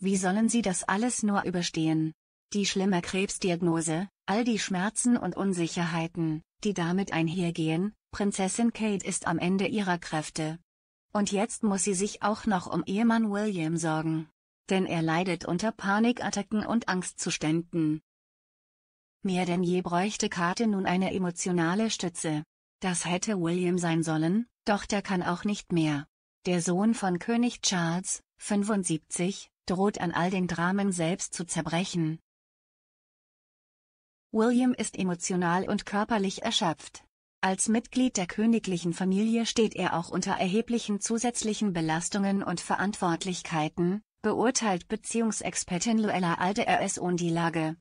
Wie sollen sie das alles nur überstehen? Die schlimme Krebsdiagnose, all die Schmerzen und Unsicherheiten, die damit einhergehen, Prinzessin Kate ist am Ende ihrer Kräfte. Und jetzt muss sie sich auch noch um Ehemann William sorgen. Denn er leidet unter Panikattacken und Angstzuständen. Mehr denn je bräuchte Kate nun eine emotionale Stütze. Das hätte William sein sollen, doch der kann auch nicht mehr. Der Sohn von König Charles, 75, droht an all den Dramen selbst zu zerbrechen. William ist emotional und körperlich erschöpft. Als Mitglied der königlichen Familie steht er auch unter erheblichen zusätzlichen Belastungen und Verantwortlichkeiten, beurteilt Beziehungsexpertin Luella Alderes und die Lage.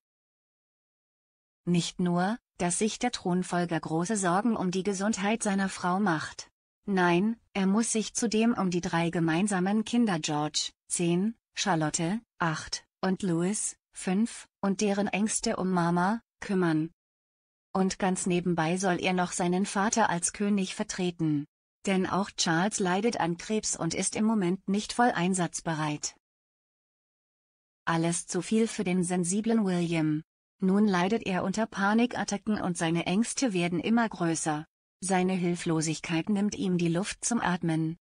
Nicht nur, dass sich der Thronfolger große Sorgen um die Gesundheit seiner Frau macht. Nein, er muss sich zudem um die drei gemeinsamen Kinder George, 10, Charlotte, 8, und Louis, 5, und deren Ängste um Mama, kümmern. Und ganz nebenbei soll er noch seinen Vater als König vertreten. Denn auch Charles leidet an Krebs und ist im Moment nicht voll einsatzbereit. Alles zu viel für den sensiblen William. Nun leidet er unter Panikattacken und seine Ängste werden immer größer. Seine Hilflosigkeit nimmt ihm die Luft zum Atmen.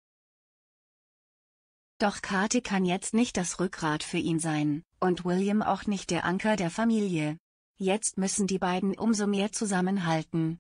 Doch Kati kann jetzt nicht das Rückgrat für ihn sein, und William auch nicht der Anker der Familie. Jetzt müssen die beiden umso mehr zusammenhalten,